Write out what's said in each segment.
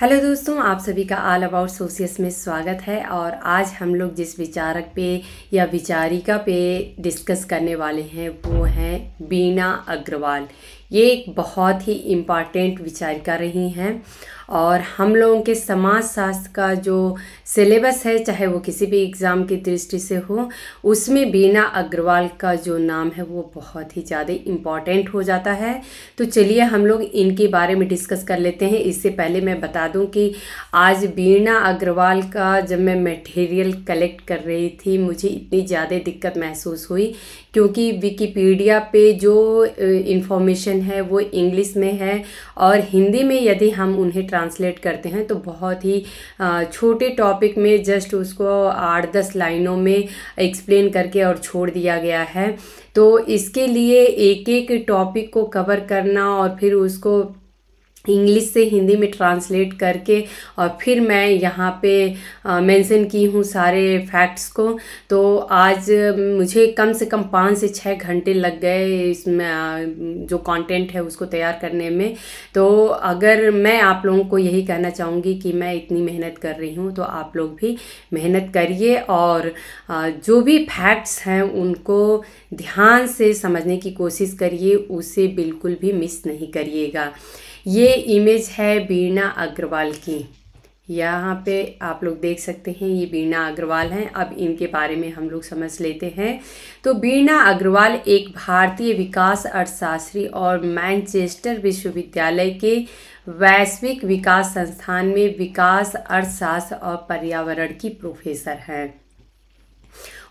Hello दोस्तों आप सभी का ऑल अबाउट सोशियस में स्वागत है और आज हम लोग जिस विचारक पे या विचारिका पे डिस्कस करने वाले हैं वो हैं बीना अग्रवाल ये एक बहुत ही इम्पॉर्टेंट विचारिका रही हैं और हम लोगों के समाज शास्त्र का जो सिलेबस है चाहे वो किसी भी एग्ज़ाम की दृष्टि से हो उसमें बीना अग्रवाल का जो नाम है वो बहुत ही ज़्यादा इम्पॉर्टेंट हो जाता है तो चलिए हम लोग इनके बारे में डिस्कस कर लेते हैं इससे पहले मैं बता दूं कि आज बीना अग्रवाल का जब मैं मटेरियल कलेक्ट कर रही थी मुझे इतनी ज़्यादा दिक्कत महसूस हुई क्योंकि विकीपीडिया पे जो इन्फॉर्मेशन है वो इंग्लिश में है और हिंदी में यदि हम उन्हें ट्रांसलेट करते हैं तो बहुत ही छोटे टॉपिक में जस्ट उसको आठ दस लाइनों में एक्सप्लेन करके और छोड़ दिया गया है तो इसके लिए एक एक टॉपिक को कवर करना और फिर उसको इंग्लिश से हिंदी में ट्रांसलेट करके और फिर मैं यहाँ पे मेंशन की हूँ सारे फैक्ट्स को तो आज मुझे कम से कम पाँच से छः घंटे लग गए इसमें जो कंटेंट है उसको तैयार करने में तो अगर मैं आप लोगों को यही कहना चाहूँगी कि मैं इतनी मेहनत कर रही हूँ तो आप लोग भी मेहनत करिए और जो भी फैक्ट्स हैं उनको ध्यान से समझने की कोशिश करिए उसे बिल्कुल भी मिस नहीं करिएगा ये इमेज है बीना अग्रवाल की यहाँ पे आप लोग देख सकते हैं ये बीना अग्रवाल हैं अब इनके बारे में हम लोग समझ लेते हैं तो बीना अग्रवाल एक भारतीय विकास अर्थशास्त्री और मैनचेस्टर विश्वविद्यालय के वैश्विक विकास संस्थान में विकास अर्थशास्त्र और पर्यावरण की प्रोफेसर हैं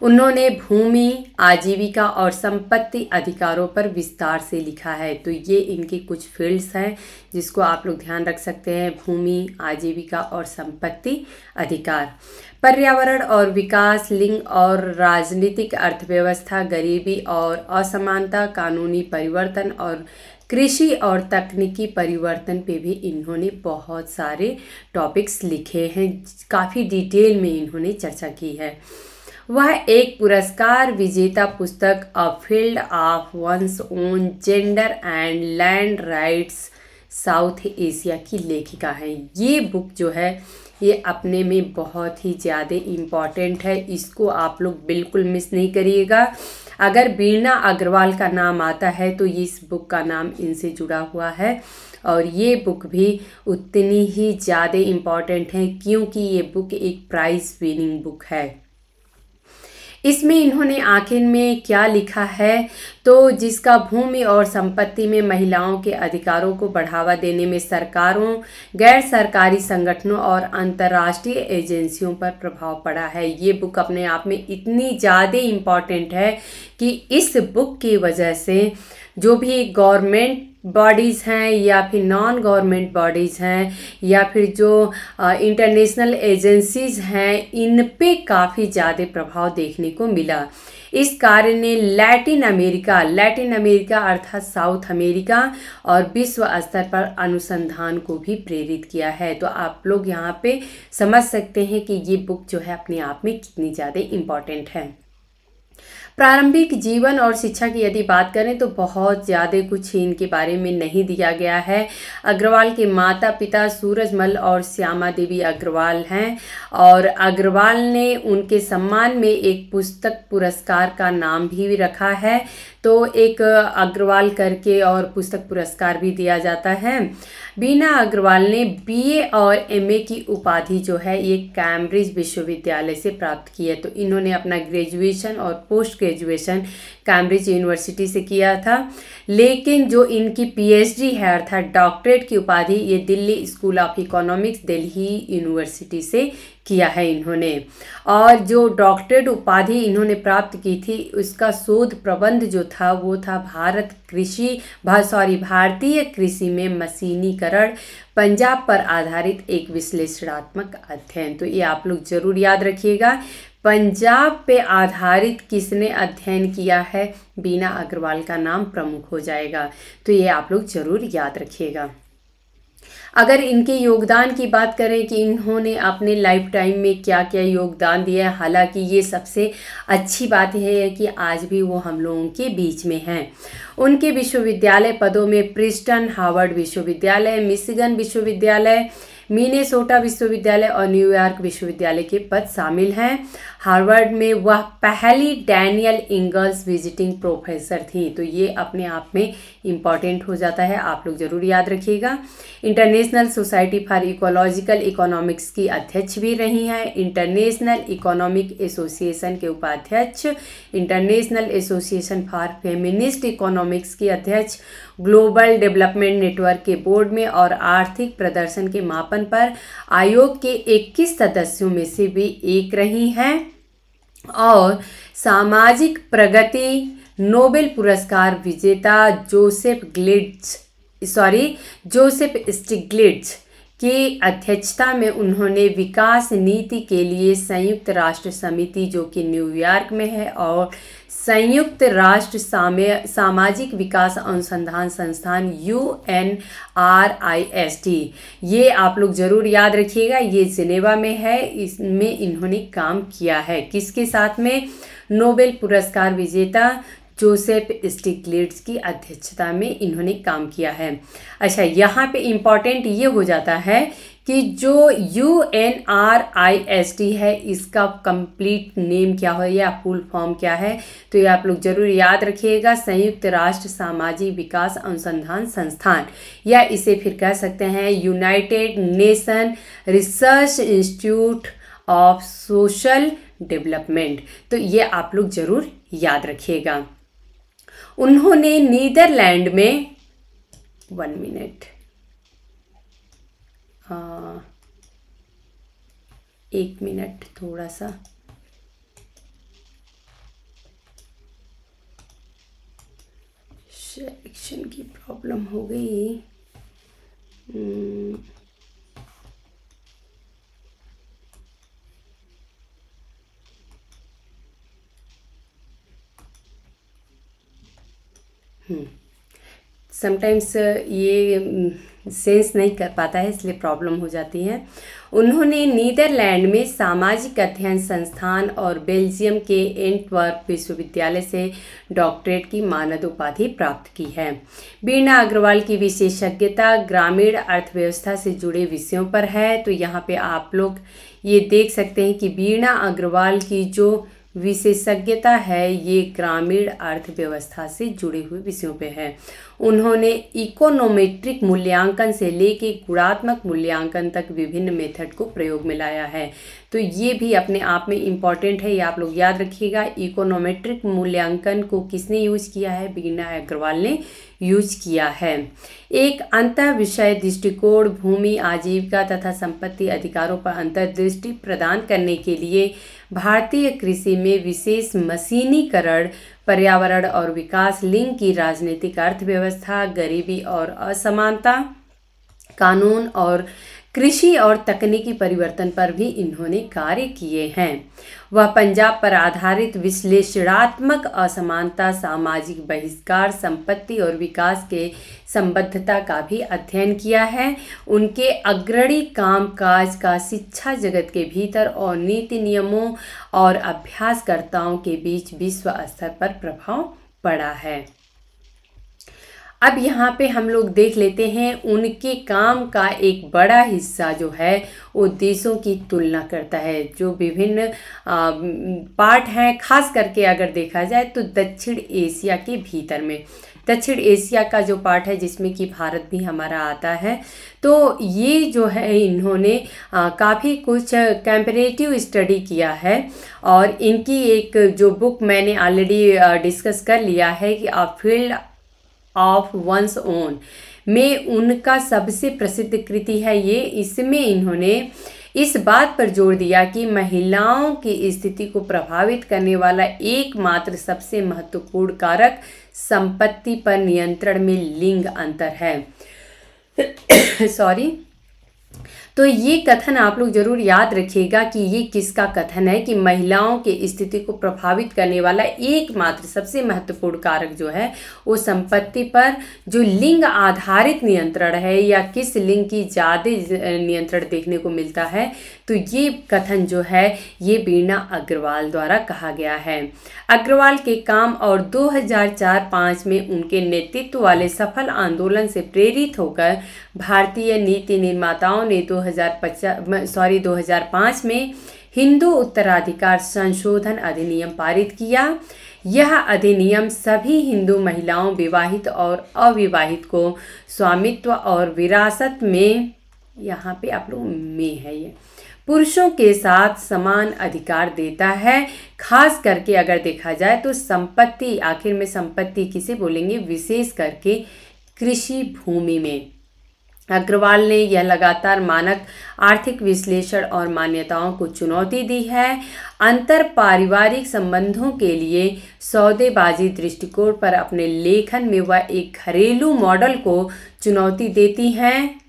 उन्होंने भूमि आजीविका और संपत्ति अधिकारों पर विस्तार से लिखा है तो ये इनके कुछ फील्ड्स हैं जिसको आप लोग ध्यान रख सकते हैं भूमि आजीविका और संपत्ति अधिकार पर्यावरण और विकास लिंग और राजनीतिक अर्थव्यवस्था गरीबी और असमानता कानूनी परिवर्तन और कृषि और तकनीकी परिवर्तन पे भी इन्होंने बहुत सारे टॉपिक्स लिखे हैं काफ़ी डिटेल में इन्होंने चर्चा की है वह एक पुरस्कार विजेता पुस्तक a field of one's own gender and land rights South Asia की लेखिका है ये बुक जो है ये अपने में बहुत ही ज़्यादा इम्पॉर्टेंट है इसको आप लोग बिल्कुल मिस नहीं करिएगा अगर बीना अग्रवाल का नाम आता है तो ये इस बुक का नाम इनसे जुड़ा हुआ है और ये बुक भी उतनी ही ज़्यादा इम्पॉर्टेंट है क्योंकि ये बुक एक प्राइज़ विनिंग बुक है इसमें इन्होंने आखिर में क्या लिखा है तो जिसका भूमि और संपत्ति में महिलाओं के अधिकारों को बढ़ावा देने में सरकारों गैर सरकारी संगठनों और अंतर्राष्ट्रीय एजेंसियों पर प्रभाव पड़ा है ये बुक अपने आप में इतनी ज़्यादा इम्पॉर्टेंट है कि इस बुक की वजह से जो भी गवर्नमेंट बॉडीज़ हैं या फिर नॉन गवर्नमेंट बॉडीज़ हैं या फिर जो इंटरनेशनल एजेंसीज़ हैं इन पे काफ़ी ज़्यादा प्रभाव देखने को मिला इस कार्य ने लैटिन अमेरिका लैटिन अमेरिका अर्थात साउथ अमेरिका और विश्व स्तर पर अनुसंधान को भी प्रेरित किया है तो आप लोग यहाँ पे समझ सकते हैं कि ये बुक जो है अपने आप में कितनी ज़्यादा इम्पॉर्टेंट है प्रारंभिक जीवन और शिक्षा की यदि बात करें तो बहुत ज़्यादा कुछ ही इनके बारे में नहीं दिया गया है अग्रवाल के माता पिता सूरजमल और श्यामा देवी अग्रवाल हैं और अग्रवाल ने उनके सम्मान में एक पुस्तक पुरस्कार का नाम भी रखा है तो एक अग्रवाल करके और पुस्तक पुरस्कार भी दिया जाता है बीना अग्रवाल ने बीए और एमए की उपाधि जो है ये कैम्ब्रिज विश्वविद्यालय से प्राप्त की है तो इन्होंने अपना ग्रेजुएशन और पोस्ट ग्रेजुएशन कैम्ब्रिज यूनिवर्सिटी से किया था लेकिन जो इनकी पीएचडी है अर्थात डॉक्टरेट की उपाधि ये Delhi school of economics Delhi university से किया है इन्होंने और जो डॉक्टरेट उपाधि इन्होंने प्राप्त की थी उसका शोध प्रबंध जो था वो था भारत कृषि भा, सॉरी भारतीय कृषि में मशीनीकरण पंजाब पर आधारित एक विश्लेषणात्मक अध्ययन तो ये आप लोग जरूर याद रखिएगा पंजाब पे आधारित किसने अध्ययन किया है बीना अग्रवाल का नाम प्रमुख हो जाएगा तो ये आप लोग जरूर याद रखिएगा अगर इनके योगदान की बात करें कि इन्होंने अपने लाइफ टाइम में क्या क्या योगदान दिया है हालांकि ये सबसे अच्छी बात यह है कि आज भी वो हम लोगों के बीच में हैं उनके विश्वविद्यालय पदों में प्रिस्टन हार्वर्ड विश्वविद्यालय मिशिगन विश्वविद्यालय मिनेसोटा विश्वविद्यालय और न्यूयॉर्क विश्वविद्यालय के पद शामिल हैं हार्वर्ड में वह पहली डैनियल इंगल्स विजिटिंग प्रोफेसर थी तो ये अपने आप में इम्पॉर्टेंट हो जाता है आप लोग ज़रूर याद रखिएगा international society for ecological economics की अध्यक्ष भी रही हैं इंटरनेशनल इकोनॉमिक एसोसिएशन के उपाध्यक्ष international association for feminist economics की अध्यक्ष ग्लोबल डेवलपमेंट नेटवर्क के बोर्ड में और आर्थिक प्रदर्शन के मापन पर आयोग के 21 सदस्यों में से भी एक रही हैं और सामाजिक प्रगति नोबेल पुरस्कार विजेता जोसेफ ग्लिड्स सॉरी जोसेफ स्टिग्लिट्ज की अध्यक्षता में उन्होंने विकास नीति के लिए संयुक्त राष्ट्र समिति जो कि न्यूयॉर्क में है और संयुक्त राष्ट्र सामाजिक विकास अनुसंधान संस्थान U N R I S T ये आप लोग ज़रूर याद रखिएगा ये जिनेवा में है इसमें इन्होंने काम किया है किसके साथ में नोबेल पुरस्कार विजेता जोसेफ स्टिकलेट्स की अध्यक्षता में इन्होंने काम किया है अच्छा यहाँ पे इम्पॉर्टेंट ये हो जाता है कि जो U N R I S T है इसका कंप्लीट नेम क्या हो या फुल फॉर्म क्या है तो ये आप लोग जरूर याद रखिएगा संयुक्त राष्ट्र सामाजिक विकास अनुसंधान संस्थान या इसे फिर कह सकते हैं United Nation research institute of social development तो ये आप लोग ज़रूर याद रखिएगा उन्होंने नीदरलैंड में वन मिनट एक मिनट थोड़ा सा सेक्शन की प्रॉब्लम हो गई हम्म, समटाइम्स हम्म। uh, ये सेंस mm, नहीं कर पाता है इसलिए प्रॉब्लम हो जाती है उन्होंने नीदरलैंड में सामाजिक अध्ययन संस्थान और बेल्जियम के एंटवर्क विश्वविद्यालय से डॉक्टरेट की मानद उपाधि प्राप्त की है बीना अग्रवाल की विशेषज्ञता ग्रामीण अर्थव्यवस्था से जुड़े विषयों पर है तो यहाँ पे आप लोग ये देख सकते हैं कि बीना अग्रवाल की जो विशेषज्ञता है ये ग्रामीण अर्थव्यवस्था से जुड़े हुए विषयों पे है उन्होंने इकोनोमेट्रिक मूल्यांकन से लेके गुणात्मक मूल्यांकन तक विभिन्न मेथड को प्रयोग में लाया है तो ये भी अपने आप में इम्पॉर्टेंट है ये आप लोग याद रखिएगा इकोनोमेट्रिक मूल्यांकन को किसने यूज किया है बीना अग्रवाल ने यूज किया है एक अंत विषय दृष्टिकोण भूमि आजीविका तथा संपत्ति अधिकारों पर अंतर्दृष्टि प्रदान करने के लिए भारतीय कृषि में विशेष मशीनीकरण पर्यावरण और विकास लिंग की राजनीतिक अर्थव्यवस्था गरीबी और असमानता कानून और कृषि और तकनीकी परिवर्तन पर भी इन्होंने कार्य किए हैं वह पंजाब पर आधारित विश्लेषणात्मक असमानता सामाजिक बहिष्कार संपत्ति और विकास के संबद्धता का भी अध्ययन किया है उनके अग्रणी कामकाज का शिक्षा जगत के भीतर और नीति नियमों और अभ्यासकर्ताओं के बीच विश्व स्तर पर प्रभाव पड़ा है अब यहाँ पे हम लोग देख लेते हैं उनके काम का एक बड़ा हिस्सा जो है वो देशों की तुलना करता है जो विभिन्न पार्ट हैं खास करके अगर देखा जाए तो दक्षिण एशिया के भीतर में दक्षिण एशिया का जो पार्ट है जिसमें कि भारत भी हमारा आता है तो ये जो है इन्होंने काफ़ी कुछ कंपेरेटिव स्टडी किया है और इनकी एक जो बुक मैंने ऑलरेडी डिस्कस कर लिया है कि आप फील्ड ऑफ वंस ओन में उनका सबसे प्रसिद्ध कृति है ये इसमें इन्होंने इस बात पर जोर दिया कि महिलाओं की स्थिति को प्रभावित करने वाला एकमात्र सबसे महत्वपूर्ण कारक संपत्ति पर नियंत्रण में लिंग अंतर है सॉरी तो ये कथन आप लोग जरूर याद रखिएगा कि ये किसका कथन है कि महिलाओं के स्थिति को प्रभावित करने वाला एकमात्र सबसे महत्वपूर्ण कारक जो है वो संपत्ति पर जो लिंग आधारित नियंत्रण है या किस लिंग की ज़्यादा नियंत्रण देखने को मिलता है तो ये कथन जो है ये बीना अग्रवाल द्वारा कहा गया है अग्रवाल के काम और 2004-5 में उनके नेतृत्व वाले सफल आंदोलन से प्रेरित होकर भारतीय नीति निर्माताओं ने 2050 सॉरी 2005 में हिंदू उत्तराधिकार संशोधन अधिनियम पारित किया यह अधिनियम सभी हिंदू महिलाओं विवाहित और अविवाहित को स्वामित्व और विरासत में यहाँ पे आप लोग में है ये पुरुषों के साथ समान अधिकार देता है खास करके अगर देखा जाए तो संपत्ति आखिर में संपत्ति किसे बोलेंगे विशेष करके कृषि भूमि में अग्रवाल ने यह लगातार मानक आर्थिक विश्लेषण और मान्यताओं को चुनौती दी है अंतर पारिवारिक संबंधों के लिए सौदेबाजी दृष्टिकोण पर अपने लेखन में वह एक घरेलू मॉडल को चुनौती देती हैं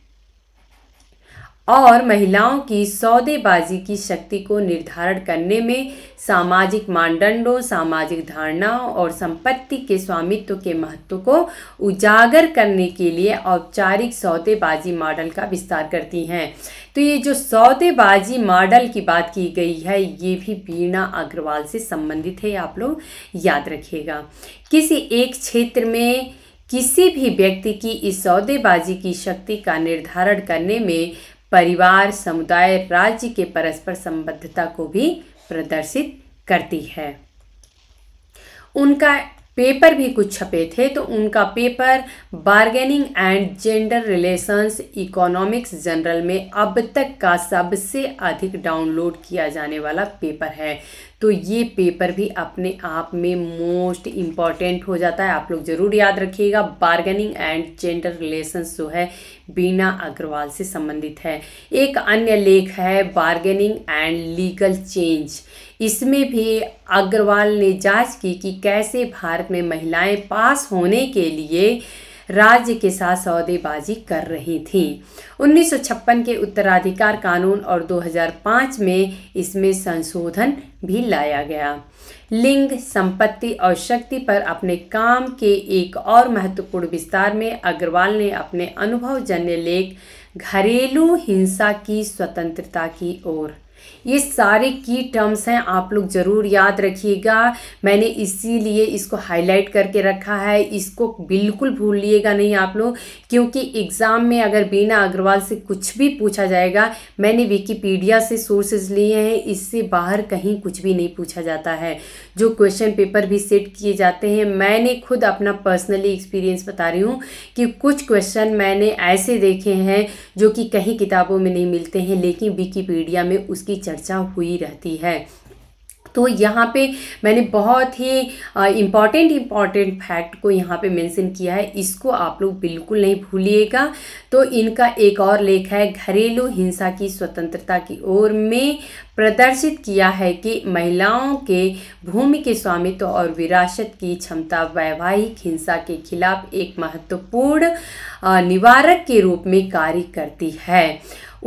और महिलाओं की सौदेबाजी की शक्ति को निर्धारण करने में सामाजिक मानदंडों सामाजिक धारणाओं और संपत्ति के स्वामित्व के महत्व को उजागर करने के लिए औपचारिक सौदेबाजी मॉडल का विस्तार करती हैं तो ये जो सौदेबाजी मॉडल की बात की गई है ये भी वीणा अग्रवाल से संबंधित है आप लोग याद रखिएगा किसी एक क्षेत्र में किसी भी व्यक्ति की इस सौदेबाजी की शक्ति का निर्धारण करने में परिवार समुदाय राज्य के परस्पर संबद्धता को भी प्रदर्शित करती है उनका पेपर भी कुछ छपे थे तो उनका paper bargaining and gender relations economics journal में अब तक का सबसे अधिक डाउनलोड किया जाने वाला पेपर है तो ये पेपर भी अपने आप में मोस्ट इम्पॉर्टेंट हो जाता है आप लोग ज़रूर याद रखिएगा बार्गेनिंग एंड जेंडर रिलेशंस जो है बीना अग्रवाल से संबंधित है एक अन्य लेख है बार्गेनिंग एंड लीगल चेंज इसमें भी अग्रवाल ने जांच की कि कैसे भारत में महिलाएं पास होने के लिए राज्य के साथ सौदेबाजी कर रही थी 1956 के उत्तराधिकार कानून और 2005 में इसमें संशोधन भी लाया गया लिंग संपत्ति और शक्ति पर अपने काम के एक और महत्वपूर्ण विस्तार में अग्रवाल ने अपने अनुभवजन्य लेख घरेलू हिंसा की स्वतंत्रता की ओर ये सारे की टर्म्स हैं आप लोग ज़रूर याद रखिएगा मैंने इसीलिए इसको हाईलाइट करके रखा है इसको बिल्कुल भूल लिएगा नहीं आप लोग क्योंकि एग्ज़ाम में अगर बीना अग्रवाल से कुछ भी पूछा जाएगा मैंने विकीपीडिया से सोर्सेज लिए हैं इससे बाहर कहीं कुछ भी नहीं पूछा जाता है जो क्वेश्चन पेपर भी सेट किए जाते हैं मैंने खुद अपना पर्सनली एक्सपीरियंस बता रही हूँ कि कुछ क्वेश्चन मैंने ऐसे देखे हैं जो कि कहीं किताबों में नहीं मिलते हैं लेकिन विकीपीडिया में उसकी चर्चा हुई रहती है तो यहाँ पे मैंने बहुत ही इम्पॉर्टेंट इम्पॉर्टेंट फैक्ट को यहाँ पे मेंशन किया है इसको आप लोग बिल्कुल नहीं भूलिएगा तो इनका एक और लेख है घरेलू हिंसा की स्वतंत्रता की ओर में प्रदर्शित किया है कि महिलाओं के भूमि के स्वामित्व तो और विरासत की क्षमता वैवाहिक हिंसा के खिलाफ एक महत्वपूर्ण निवारक के रूप में कार्य करती है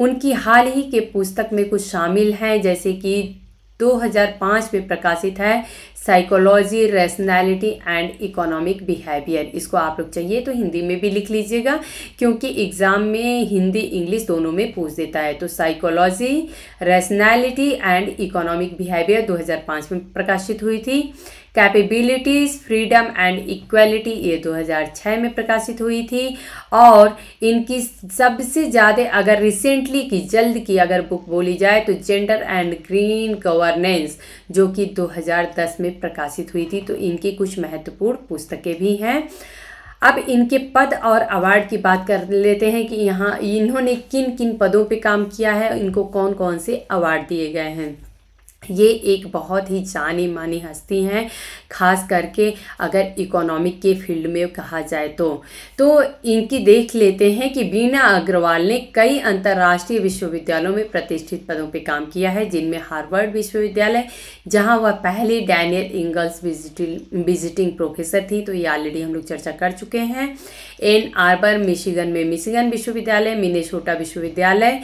उनकी हाल ही के पुस्तक में कुछ शामिल हैं जैसे कि 2005 में प्रकाशित है psychology rationality and economic behaviour इसको आप लोग चाहिए तो हिंदी में भी लिख लीजिएगा क्योंकि एग्ज़ाम में हिंदी इंग्लिश दोनों में पूछ देता है तो psychology rationality and economic behaviour 2005 में प्रकाशित हुई थी कैपेबिलिटीज़ फ्रीडम एंड इक्वलिटी ये 2006 में प्रकाशित हुई थी और इनकी सबसे ज़्यादा अगर रिसेंटली की जल्द की अगर बुक बोली जाए तो जेंडर एंड ग्रीन गवर्नेंस जो कि 2010 में प्रकाशित हुई थी तो इनकी कुछ महत्वपूर्ण पुस्तकें भी हैं अब इनके पद और अवार्ड की बात कर लेते हैं कि यहाँ इन्होंने किन किन पदों पे काम किया है इनको कौन कौन से अवार्ड दिए गए हैं ये एक बहुत ही जानी मानी हस्ती हैं खास करके अगर इकोनॉमिक के फील्ड में कहा जाए तो तो इनकी देख लेते हैं कि बीना अग्रवाल ने कई अंतर्राष्ट्रीय विश्वविद्यालयों में प्रतिष्ठित पदों पर काम किया है जिनमें हार्वर्ड विश्वविद्यालय जहां वह पहली Daniel Ingalls visiting visiting professor थी तो ये ऑलरेडी हम लोग चर्चा कर चुके हैं एन आर्बर मिशिगन में मिशिगन विश्वविद्यालय मिनेशोटा विश्वविद्यालय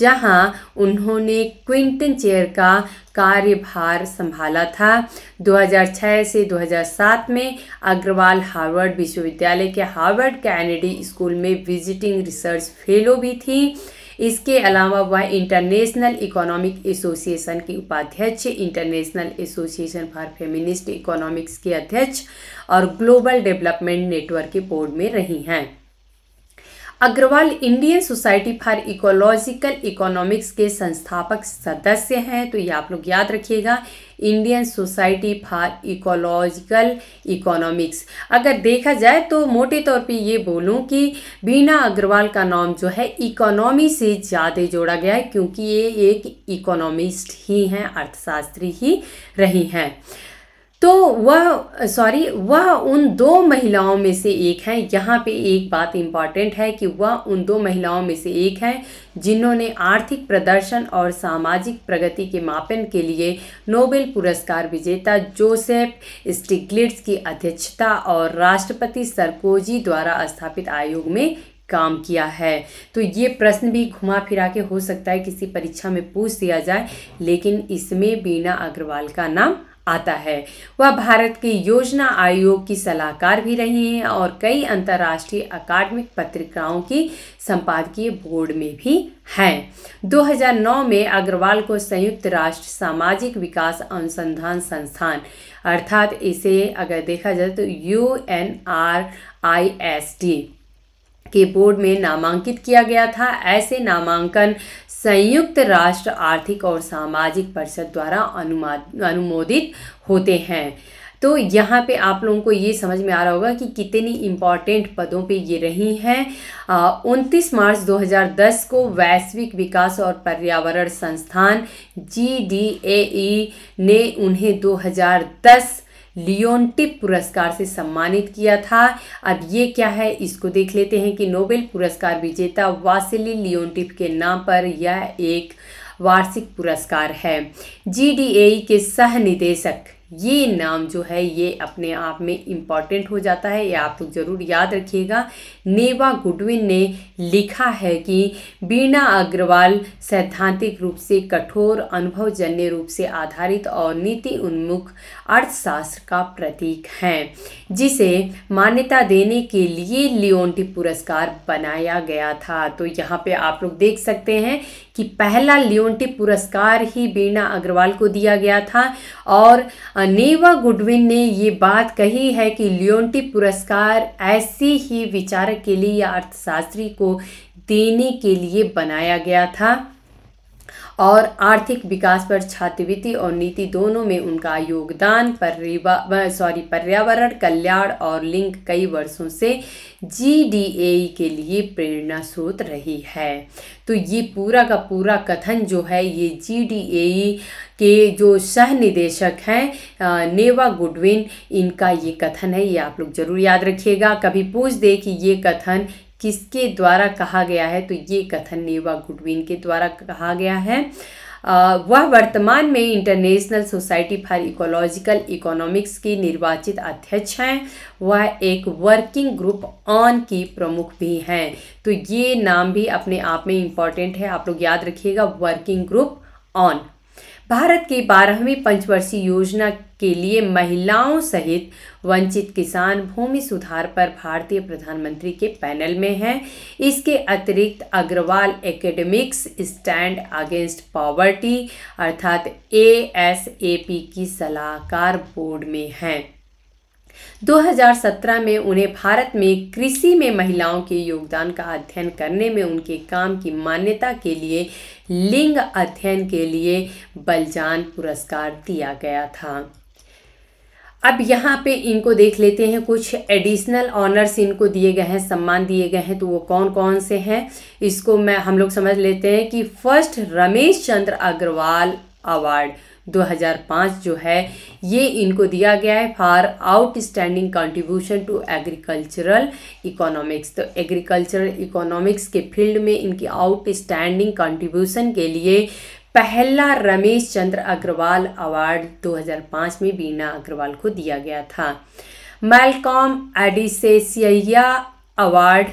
जहां उन्होंने क्विंटन चेयर का कार्यभार संभाला था 2006 से 2007 में अग्रवाल हार्वर्ड विश्वविद्यालय के हार्वर्ड कैनेडी स्कूल में विजिटिंग रिसर्च फेलो भी थी इसके अलावा वह इंटरनेशनल इकोनॉमिक एसोसिएशन की उपाध्यक्ष international association for feminist economics के अध्यक्ष और ग्लोबल डेवलपमेंट नेटवर्क के बोर्ड में रही हैं Agrawal Indian society for ecological economics के संस्थापक सदस्य हैं तो ये आप लोग याद रखिएगा Indian society for ecological economics अगर देखा जाए तो मोटे तौर पे ये बोलूँ कि बीना अग्रवाल का नाम जो है इकोनॉमी से ज़्यादा जोड़ा गया है क्योंकि ये एक इकोनॉमिस्ट ही हैं अर्थशास्त्री ही रही हैं तो वह सॉरी वह उन दो महिलाओं में से एक हैं यहाँ पे एक बात इम्पॉर्टेंट है कि वह उन दो महिलाओं में से एक हैं जिन्होंने आर्थिक प्रदर्शन और सामाजिक प्रगति के मापन के लिए नोबेल पुरस्कार विजेता जोसेफ स्टिग्लिट्स की अध्यक्षता और राष्ट्रपति सरकोजी द्वारा स्थापित आयोग में काम किया है तो ये प्रश्न भी घुमा फिरा के हो सकता है किसी परीक्षा में पूछ दिया जाए लेकिन इसमें बीना अग्रवाल का नाम आता है वह भारत के योजना आयोग की सलाहकार भी रही हैं और कई अंतर्राष्ट्रीय अकादमिक पत्रिकाओं की संपादकीय बोर्ड में भी हैं 2009 में अग्रवाल को संयुक्त राष्ट्र सामाजिक विकास अनुसंधान संस्थान अर्थात इसे अगर देखा जाए तो U N R I S D के बोर्ड में नामांकित किया गया था ऐसे नामांकन संयुक्त राष्ट्र आर्थिक और सामाजिक परिषद द्वारा अनुमोदित होते हैं तो यहाँ पे आप लोगों को ये समझ में आ रहा होगा कि कितनी इम्पॉर्टेंट पदों पे ये रही हैं उनतीस मार्च 2010 को वैश्विक विकास और पर्यावरण संस्थान जी e ने उन्हें 2010 लियोनटिप पुरस्कार से सम्मानित किया था अब ये क्या है इसको देख लेते हैं कि नोबेल पुरस्कार विजेता वासिली लियोनटिप के नाम पर यह एक वार्षिक पुरस्कार है जी के सह निदेशक ये नाम जो है ये अपने आप में इम्पॉर्टेंट हो जाता है ये आप लोग तो ज़रूर याद रखिएगा नेवा गुडविन ने लिखा है कि बीना अग्रवाल सैद्धांतिक रूप से कठोर अनुभवजन्य रूप से आधारित और नीति उन्मुख अर्थशास्त्र का प्रतीक हैं जिसे मान्यता देने के लिए लियोन्टी पुरस्कार बनाया गया था तो यहाँ पे आप लोग देख सकते हैं कि पहला लियोन्टी पुरस्कार ही बीना अग्रवाल को दिया गया था और नेवा गुडविन ने ये बात कही है कि लियोन्टी पुरस्कार ऐसी ही विचारक के लिए या अर्थशास्त्री को देने के लिए बनाया गया था और आर्थिक विकास पर छात्रवृत्ति और नीति दोनों में उनका योगदान सॉरी पर्यावरण कल्याण और लिंग कई वर्षों से जी के लिए प्रेरणा स्रोत रही है तो ये पूरा का पूरा कथन जो है ये जी के जो सह निदेशक हैं नेवा गुडविन इनका ये कथन है ये आप लोग ज़रूर याद रखिएगा कभी पूछ दे कि ये कथन किसके द्वारा कहा गया है तो ये कथन नेवा गुडविन के द्वारा कहा गया है वह वर्तमान में international society for ecological economics की निर्वाचित अध्यक्ष हैं वह एक वर्किंग ग्रुप ऑन की प्रमुख भी हैं तो ये नाम भी अपने आप में इम्पॉर्टेंट है आप लोग याद रखिएगा वर्किंग ग्रुप ऑन भारत की बारहवीं पंचवर्षीय योजना के लिए महिलाओं सहित वंचित किसान भूमि सुधार पर भारतीय प्रधानमंत्री के पैनल में हैं इसके अतिरिक्त Agrawal academics stand against poverty अर्थात ए की सलाहकार बोर्ड में हैं 2017 में उन्हें भारत में कृषि में महिलाओं के योगदान का अध्ययन करने में उनके काम की मान्यता के लिए लिंग अध्ययन के लिए बलजान पुरस्कार दिया गया था अब यहाँ पे इनको देख लेते हैं कुछ एडिशनल ऑनर्स इनको दिए गए हैं सम्मान दिए गए हैं तो वो कौन कौन से हैं इसको मैं हम लोग समझ लेते हैं कि फर्स्ट रमेश चंद्र अग्रवाल अवार्ड 2005 जो है ये इनको दिया गया है for outstanding contribution to agricultural economics तो एग्रीकल्चरल इकोनॉमिक्स के फील्ड में इनकी आउटस्टैंडिंग कंट्रीब्यूशन के लिए पहला रमेश चंद्र अग्रवाल अवार्ड 2005 में बीना अग्रवाल को दिया गया था Malcolm Adiseshiah award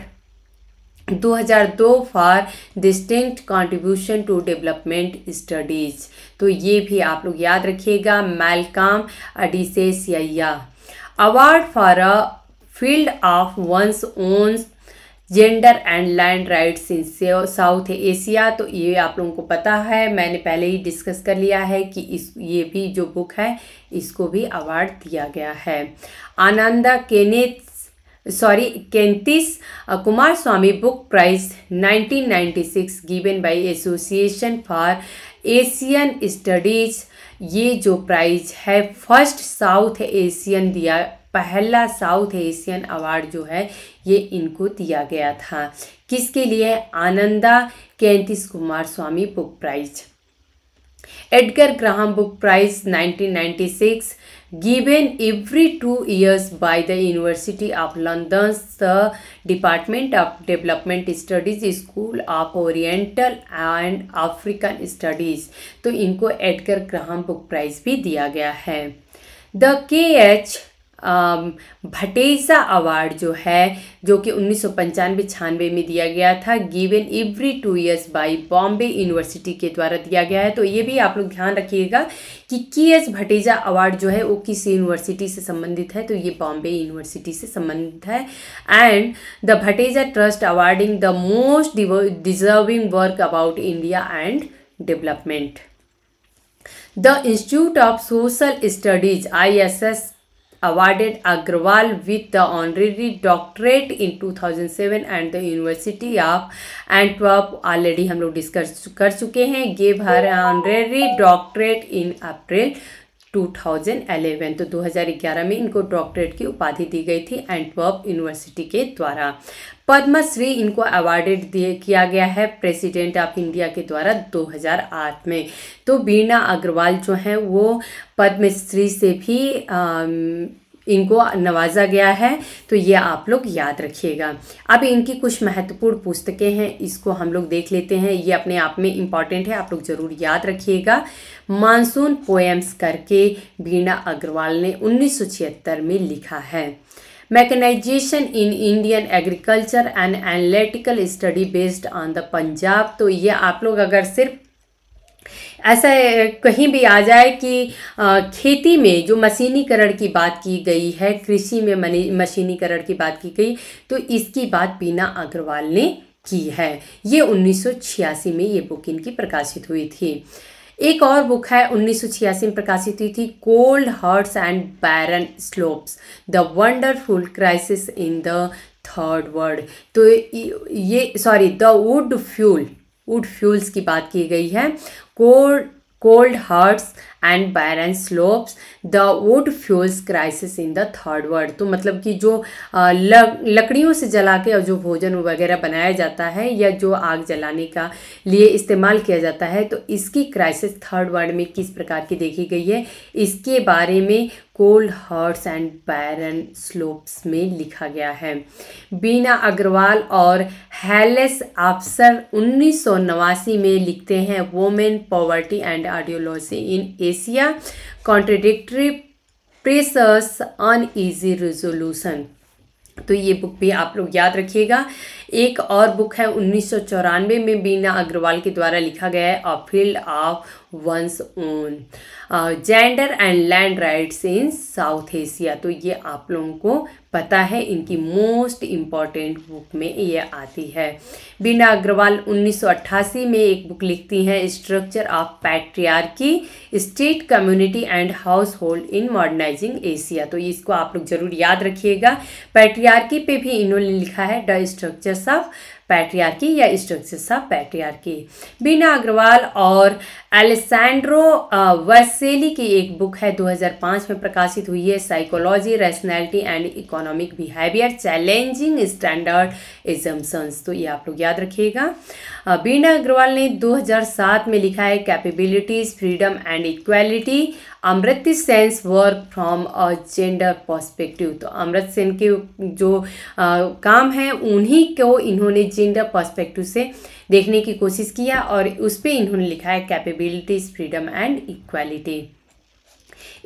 2002 for distinct contribution to development studies तो ये भी आप लोग याद रखिएगा Malcolm Adiseshiah award for a field of one's own gender and land rights in South Asia तो ये आप लोगों को पता है मैंने पहले ही डिस्कस कर लिया है कि इस ये भी जो बुक है इसको भी अवार्ड दिया गया है Ananda Kenneth sorry Coomaraswamy book prize Book ninety 1996 given by association for Asian studies ये जो प्राइज है फर्स्ट साउथ एशियन दिया पहला साउथ एशियन अवार्ड जो है ये इनको दिया गया था किसके लिए Ananda Kentish Coomaraswamy book prize Edgar Graham book prize 1996 given every two years by the University of London's Department of Development Studies School of Oriental and African Studies तो इनको एडकर ग्राहम बुक प्राइज भी दिया गया है द के H भटेजा award जो है जो कि उन्नीस सौ पंचानवे में दिया गया था given every two years by Bombay university के द्वारा दिया गया है तो ये भी आप लोग ध्यान रखिएगा कि के एस भटेजा अवार्ड जो है वो किस यूनिवर्सिटी से संबंधित है तो ये बॉम्बे यूनिवर्सिटी से संबंधित है and the Bhateja trust awarding the most deserving work about India and development the institute of social studies I S S awarded Agrawal with the honorary doctorate in 2007 and the University of Antwerp already hum log discuss kar chuke hain gave her honorary doctorate in April 2011 तो 2011 में इनको doctorate की उपाधि दी गई थी Antwerp university के द्वारा पद्मश्री इनको अवार्डेड किया गया है प्रेसिडेंट ऑफ इंडिया के द्वारा 2008 में तो बीना अग्रवाल जो हैं वो पद्मश्री से भी आ, इनको नवाजा गया है तो ये आप लोग याद रखिएगा अब इनकी कुछ महत्वपूर्ण पुस्तकें हैं इसको हम लोग देख लेते हैं ये अपने आप में इम्पॉर्टेंट है आप लोग ज़रूर याद रखिएगा मानसून पोएम्स करके वीणा अग्रवाल ने उन्नीस में लिखा है mechanisation in Indian agriculture and analytical study based on the Punjab तो ये आप लोग अगर सिर्फ ऐसा कहीं भी आ जाए कि खेती में जो मशीनीकरण की बात की गई है कृषि में मशीनीकरण की बात की गई तो इसकी बात बीना अग्रवाल ने की है ये 1986 में ये बुक इनकी प्रकाशित हुई थी एक और बुक है 1986 में प्रकाशित हुई थी cold hearts and barren slopes the wonderful crisis in the third world तो ये sorry the wood fuel wood fuels की बात की गई है cold cold hearts and barren slopes the wood fuels crisis in the third world तो मतलब कि जो लकड़ियों से जला के जो भोजन वगैरह बनाया जाता है या जो आग जलाने का लिए इस्तेमाल किया जाता है तो इसकी क्राइसिस थर्ड वर्ल्ड में किस प्रकार की देखी गई है इसके बारे में cold hearts and barren slopes में लिखा गया है बीना अग्रवाल और हेलेस आपसर उन्नीस में लिखते हैं women poverty and ideology in Ecclesia, contradictory pressures uneasy resolution तो ये बुक भी आप लोग याद रखिएगा एक और बुक है उन्नीस में बीना अग्रवाल के द्वारा लिखा गया है a field of one's own gender and land rights in South Asia तो ये आप लोगों को पता है इनकी मोस्ट इम्पॉर्टेंट बुक में ये आती है बीना अग्रवाल 1988 में एक बुक लिखती हैं structure of patriarchy state community and household in modernising Asia तो इसको आप लोग जरूर याद रखिएगा पैट्रियार्की पे भी इन्होंने लिखा है द स्ट्रक्चर Yourself. पैट्रियार्की या स्टोक्सिसा पैट्रियार्की बीना अग्रवाल और एलेसेंड्रो वर्सेली की एक बुक है 2005 में प्रकाशित हुई है psychology rationality and economic behaviour challenging standard assumptions तो ये आप लोग याद रखिएगा बीना अग्रवाल ने 2007 में लिखा है capabilities freedom and equality Amartya Sen's work from a gender perspective तो अमृत सेन के जो आ, काम है उन्हीं को इन्होंने जेंडर पर्सपेक्टिव से देखने की कोशिश किया और उस पर इन्होंने लिखा है कैपेबिलिटीज फ्रीडम एंड इक्वालिटी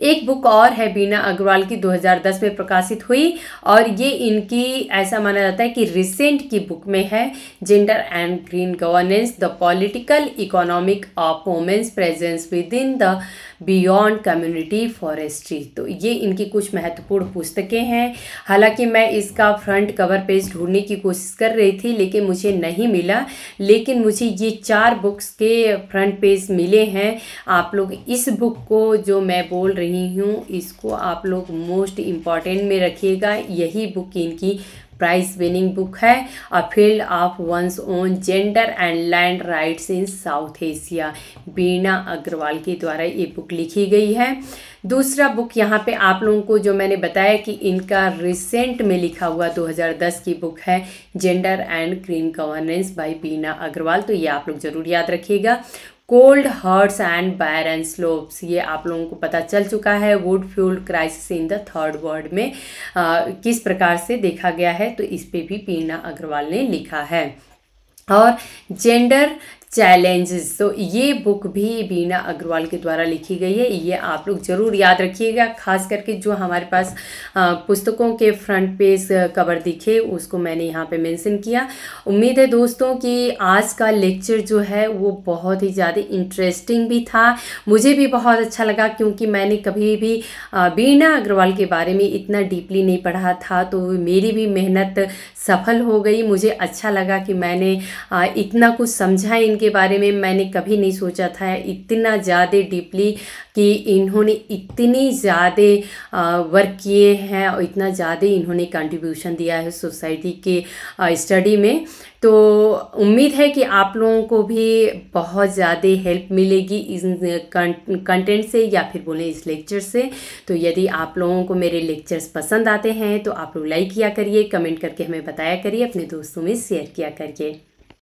एक बुक और है बीना अग्रवाल की 2010 में प्रकाशित हुई और ये इनकी ऐसा माना जाता है कि रिसेंट की बुक में है gender and green governance the political economic of women's presence within the beyond community forestry तो ये इनकी कुछ महत्वपूर्ण पुस्तकें हैं हालांकि मैं इसका फ्रंट कवर पेज ढूंढने की कोशिश कर रही थी लेकिन मुझे नहीं मिला लेकिन मुझे ये चार बुक्स के फ्रंट पेज मिले हैं आप लोग इस बुक को जो मैं बोल रही हूँ इसको आप लोग मोस्ट इम्पॉर्टेंट में रखिएगा यही बुक इनकी प्राइज विनिंग बुक है a field of one's own gender and land rights in South Asia Bina Agrawal के द्वारा ये बुक लिखी गई है दूसरा बुक यहाँ पे आप लोगों को जो मैंने बताया कि इनका रिसेंट में लिखा हुआ 2010 की बुक है gender and green governance by Bina Agrawal तो ये आप लोग जरूर याद रखिएगा cold hearts and barren slopes ये आप लोगों को पता चल चुका है wood fuelled crisis in the third world में आ, किस प्रकार से देखा गया है तो इस पे भी पीना अग्रवाल ने लिखा है और जेंडर चैलेंजेस तो ये बुक भी बीना अग्रवाल के द्वारा लिखी गई है ये आप लोग ज़रूर याद रखिएगा खास करके जो हमारे पास पुस्तकों के फ्रंट पेज कवर दिखे उसको मैंने यहाँ पे मेंशन किया उम्मीद है दोस्तों कि आज का लेक्चर जो है वो बहुत ही ज़्यादा इंटरेस्टिंग भी था मुझे भी बहुत अच्छा लगा क्योंकि मैंने कभी भी बीना अग्रवाल के बारे में इतना डीपली नहीं पढ़ा था तो मेरी भी मेहनत सफल हो गई मुझे अच्छा लगा कि मैंने इतना कुछ समझा इनके के बारे में मैंने कभी नहीं सोचा था इतना ज़्यादा डीपली कि इन्होंने इतनी ज़्यादा वर्क किए हैं और इतना ज़्यादा इन्होंने कंट्रीब्यूशन दिया है सोसाइटी के स्टडी में तो उम्मीद है कि आप लोगों को भी बहुत ज़्यादा हेल्प मिलेगी इस कंटेंट से या फिर बोलें इस लेक्चर से तो यदि आप लोगों को मेरे लेक्चर्स पसंद आते हैं तो आप लोग लाइक किया करिए कमेंट करके हमें बताया करिए अपने दोस्तों में शेयर किया करिए